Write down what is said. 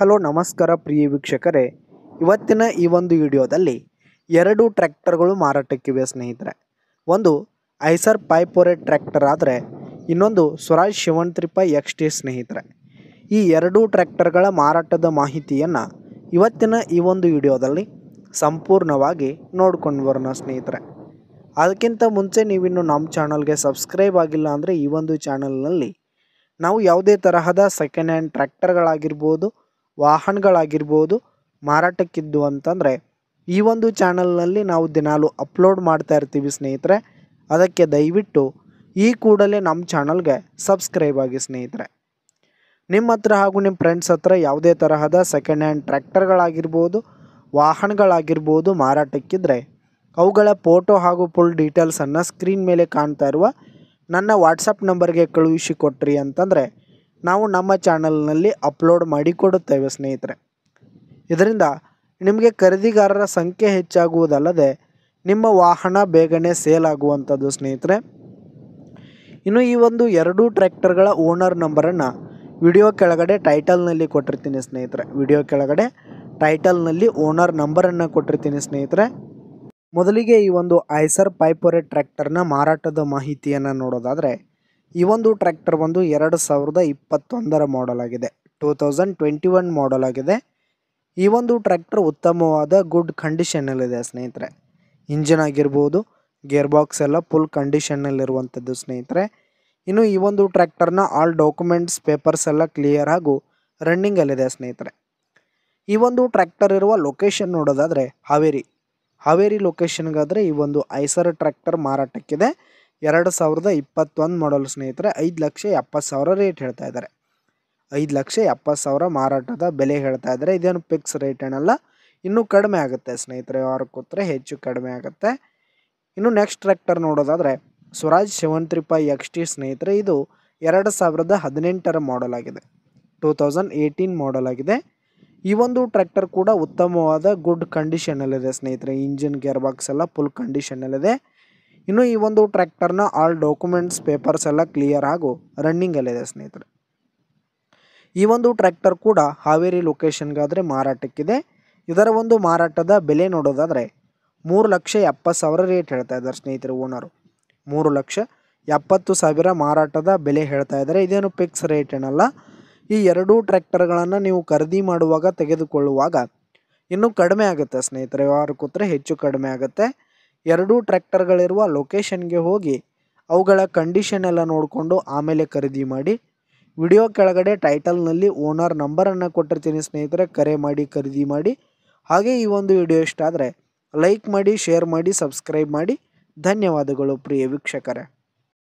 hello ನಮಸ್ಕಾರ ಪ್ರಿಯ ವೀಕ್ಷಕರೇ ಇವತ್ತಿನ ಈ ಒಂದು ವಿಡಿಯೋದಲ್ಲಿ ಎರಡು ಟ್ರ್ಯಾಕ್ಟರ್ಗಳು ಮಾರಾಟಕ್ಕಿವೆ ಸ್ನೇಹಿತರೆ ಒಂದು ಐಸರ್ ಪೈಪೋರೆ ಟ್ರ್ಯಾಕ್ಟರ್ ಆದರೆ ಇನ್ನೊಂದು ಸ್ವರಾಜ್ ಶಿವನ್ ತ್ರಿಪಾಯಿ ಎಕ್ಸ್ ಸ್ನೇಹಿತರೆ ಈ ಎರಡೂ ಟ್ರ್ಯಾಕ್ಟರ್ಗಳ ಮಾರಾಟದ ಮಾಹಿತಿಯನ್ನು ಇವತ್ತಿನ ಈ ಒಂದು ವಿಡಿಯೋದಲ್ಲಿ ಸಂಪೂರ್ಣವಾಗಿ ನೋಡ್ಕೊಂಡು ಬರೋಣ ಸ್ನೇಹಿತರೆ ಅದಕ್ಕಿಂತ ಮುಂಚೆ ನೀವಿನ್ನು ನಮ್ಮ ಚಾನಲ್ಗೆ ಸಬ್ಸ್ಕ್ರೈಬ್ ಆಗಿಲ್ಲ ಅಂದರೆ ಈ ಒಂದು ಚಾನಲ್ನಲ್ಲಿ ನಾವು ಯಾವುದೇ ತರಹದ ಸೆಕೆಂಡ್ ಹ್ಯಾಂಡ್ ಟ್ರ್ಯಾಕ್ಟರ್ಗಳಾಗಿರ್ಬೋದು ವಾಹನಗಳಾಗಿರ್ಬೋದು ಮಾರಾಟಕ್ಕಿದ್ದು ಅಂತಂದರೆ ಈ ಒಂದು ಚಾನಲ್ನಲ್ಲಿ ನಾವು ದಿನಾಲು ಅಪ್ಲೋಡ್ ಮಾಡ್ತಾ ಇರ್ತೀವಿ ಸ್ನೇಹಿತರೆ ಅದಕ್ಕೆ ದಯವಿಟ್ಟು ಈ ಕೂಡಲೇ ನಮ್ಮ ಚಾನಲ್ಗೆ ಸಬ್ಸ್ಕ್ರೈಬ್ ಆಗಿ ಸ್ನೇಹಿತರೆ ನಿಮ್ಮ ಹತ್ರ ಹಾಗೂ ನಿಮ್ಮ ಫ್ರೆಂಡ್ಸ್ ಹತ್ರ ಯಾವುದೇ ತರಹದ ಸೆಕೆಂಡ್ ಹ್ಯಾಂಡ್ ಟ್ರ್ಯಾಕ್ಟರ್ಗಳಾಗಿರ್ಬೋದು ವಾಹನಗಳಾಗಿರ್ಬೋದು ಮಾರಾಟಕ್ಕಿದ್ರೆ ಅವುಗಳ ಫೋಟೋ ಹಾಗೂ ಫುಲ್ ಡೀಟೇಲ್ಸನ್ನು ಸ್ಕ್ರೀನ್ ಮೇಲೆ ಕಾಣ್ತಾ ಇರುವ ನನ್ನ ವಾಟ್ಸಪ್ ನಂಬರ್ಗೆ ಕಳುಹಿಸಿ ಕೊಟ್ರಿ ಅಂತಂದರೆ ನಾವು ನಮ್ಮ ಚಾನಲ್ನಲ್ಲಿ ಅಪ್ಲೋಡ್ ಮಾಡಿ ಕೊಡುತ್ತೇವೆ ಸ್ನೇಹಿತರೆ ಇದರಿಂದ ನಿಮಗೆ ಖರೀದಿಗಾರರ ಸಂಖ್ಯೆ ಹೆಚ್ಚಾಗುವುದಲ್ಲದೆ ನಿಮ್ಮ ವಾಹನ ಬೇಗನೆ ಸೇಲ್ ಆಗುವಂಥದ್ದು ಸ್ನೇಹಿತರೆ ಇನ್ನು ಈ ಒಂದು ಎರಡೂ ಟ್ರ್ಯಾಕ್ಟರ್ಗಳ ಓನರ್ ನಂಬರನ್ನು ವಿಡಿಯೋ ಕೆಳಗಡೆ ಟೈಟಲ್ನಲ್ಲಿ ಕೊಟ್ಟಿರ್ತೀನಿ ಸ್ನೇಹಿತರೆ ವಿಡಿಯೋ ಕೆಳಗಡೆ ಟೈಟಲ್ನಲ್ಲಿ ಓನರ್ ನಂಬರನ್ನು ಕೊಟ್ಟಿರ್ತೀನಿ ಸ್ನೇಹಿತರೆ ಮೊದಲಿಗೆ ಈ ಒಂದು ಐಸರ್ ಪೈಪೊರೆ ಟ್ರ್ಯಾಕ್ಟರ್ನ ಮಾರಾಟದ ಮಾಹಿತಿಯನ್ನು ನೋಡೋದಾದರೆ ಈ ಒಂದು ಟ್ರ್ಯಾಕ್ಟರ್ ಬಂದು ಎರಡು ಸಾವಿರದ ಇಪ್ಪತ್ತೊಂದರ ಮಾಡಲ್ ಆಗಿದೆ two thousand twenty one model ಆಗಿದೆ ಈ ಒಂದು ಟ್ರ್ಯಾಕ್ಟರ್ ಉತ್ತಮವಾದ ಗುಡ್ ಕಂಡೀಷನ್ನಲ್ಲಿದೆ ಸ್ನೇಹಿತರೆ ಇಂಜಿನ್ ಆಗಿರ್ಬೋದು ಗೇರ್ ಬಾಕ್ಸ್ ಎಲ್ಲ ಫುಲ್ ಕಂಡೀಷನ್ನಲ್ಲಿರುವಂಥದ್ದು ಸ್ನೇಹಿತರೆ ಇನ್ನು ಈ ಒಂದು ಟ್ರ್ಯಾಕ್ಟರ್ನ ಆಲ್ ಡಾಕ್ಯುಮೆಂಟ್ಸ್ ಪೇಪರ್ಸ್ ಎಲ್ಲ ಕ್ಲಿಯರ್ ಹಾಗೂ ರನ್ನಿಂಗಲ್ಲಿದೆ ಸ್ನೇಹಿತರೆ ಈ ಒಂದು ಟ್ರ್ಯಾಕ್ಟರ್ ಇರುವ ಲೊಕೇಶನ್ ನೋಡೋದಾದರೆ ಹಾವೇರಿ ಹಾವೇರಿ ಲೊಕೇಶನ್ಗಾದರೆ ಈ ಒಂದು ಐಸರ್ ಟ್ರ್ಯಾಕ್ಟರ್ ಮಾರಾಟಕ್ಕಿದೆ ಎರಡು ಸಾವಿರದ ಇಪ್ಪತ್ತೊಂದು ಮಾಡಲ್ ಸ್ನೇಹಿತರೆ ಐದು ಲಕ್ಷ ಎಪ್ಪತ್ತು ಸಾವಿರ ರೇಟ್ ಹೇಳ್ತಾ ಇದ್ದಾರೆ ಐದು ಲಕ್ಷ ಎಪ್ಪತ್ತು ಸಾವಿರ ಮಾರಾಟದ ಬೆಲೆ ಹೇಳ್ತಾ ಇದ್ದಾರೆ ಇದೇನು ಫಿಕ್ಸ್ ರೇಟ್ ಏನಲ್ಲ ಇನ್ನೂ ಕಡಿಮೆ ಆಗುತ್ತೆ ಸ್ನೇಹಿತರೆ ಯಾರು ಕೂತ್ರೆ ಹೆಚ್ಚು ಕಡಿಮೆ ಆಗುತ್ತೆ ಇನ್ನು ನೆಕ್ಸ್ಟ್ ಟ್ರ್ಯಾಕ್ಟರ್ ನೋಡೋದಾದರೆ Swaraj seven three five X T ಸ್ನೇಹಿತರೆ ಇದು ಎರಡು ಸಾವಿರದ ಹದಿನೆಂಟರ ಮಾಡಲ್ ಆಗಿದೆ ಟೂ ತೌಸಂಡ್ ಏಯ್ಟೀನ್ ಮಾಡಲ್ ಆಗಿದೆ ಈ ಒಂದು ಟ್ರ್ಯಾಕ್ಟರ್ ಕೂಡ ಉತ್ತಮವಾದ ಗುಡ್ ಕಂಡೀಷನಲ್ಲಿದೆ ಸ್ನೇಹಿತರೆ ಇಂಜಿನ್ ಗೇರ್ ಬಾಕ್ಸ್ ಎಲ್ಲ ಫುಲ್ ಕಂಡೀಷನಲ್ಲಿದೆ ಇನ್ನು ಈ ಒಂದು ಟ್ರ್ಯಾಕ್ಟರ್ನ ಆಲ್ ಡಾಕ್ಯುಮೆಂಟ್ಸ್ ಪೇಪರ್ಸ್ ಎಲ್ಲ ಕ್ಲಿಯರ್ ರನ್ನಿಂಗ್ ರನ್ನಿಂಗಲ್ಲಿದೆ ಸ್ನೇಹಿತರೆ ಈ ಒಂದು ಟ್ರ್ಯಾಕ್ಟರ್ ಕೂಡ ಹಾವೇರಿ ಲೊಕೇಶನ್ಗಾದರೆ ಮಾರಾಟಕ್ಕಿದೆ ಇದರ ಒಂದು ಮಾರಾಟದ ಬೆಲೆ ನೋಡೋದಾದರೆ ಮೂರು ಲಕ್ಷ ಎಪ್ಪತ್ತು ಸಾವಿರ ರೇಟ್ ಹೇಳ್ತಾ ಇದ್ದಾರೆ ಸ್ನೇಹಿತರು ಓನರು ಮೂರು ಲಕ್ಷ ಎಪ್ಪತ್ತು ಸಾವಿರ ಮಾರಾಟದ ಬೆಲೆ ಹೇಳ್ತಾ ಇದ್ದಾರೆ ಇದೇನು ಫಿಕ್ಸ್ ರೇಟ್ ಏನಲ್ಲ ಈ ಎರಡೂ ಟ್ರ್ಯಾಕ್ಟರ್ಗಳನ್ನು ನೀವು ಖರೀದಿ ಮಾಡುವಾಗ ತೆಗೆದುಕೊಳ್ಳುವಾಗ ಇನ್ನೂ ಕಡಿಮೆ ಆಗುತ್ತೆ ಸ್ನೇಹಿತರೆ ಯಾರು ಕೂತ್ರೆ ಹೆಚ್ಚು ಕಡಿಮೆ ಆಗುತ್ತೆ ಎರಡೂ ಟ್ರ್ಯಾಕ್ಟರ್ಗಳಿರುವ ಲೊಕೇಶನ್ಗೆ ಹೋಗಿ ಅವುಗಳ ಕಂಡೀಷನ್ ಎಲ್ಲ ನೋಡಿಕೊಂಡು ಆಮೇಲೆ ಖರೀದಿ ಮಾಡಿ ವಿಡಿಯೋ ಕೆಳಗಡೆ ಟೈಟಲ್ನಲ್ಲಿ ಓನರ್ ನಂಬರನ್ನು ಕೊಟ್ಟಿರ್ತೀನಿ ಸ್ನೇಹಿತರೆ ಕರೆ ಮಾಡಿ ಖರೀದಿ ಮಾಡಿ ಹಾಗೆ ಈ ಒಂದು ವಿಡಿಯೋ ಇಷ್ಟ ಆದರೆ ಲೈಕ್ ಮಾಡಿ ಶೇರ್ ಮಾಡಿ ಸಬ್ಸ್ಕ್ರೈಬ್ ಮಾಡಿ ಧನ್ಯವಾದಗಳು ಪ್ರಿಯ ವೀಕ್ಷಕರೇ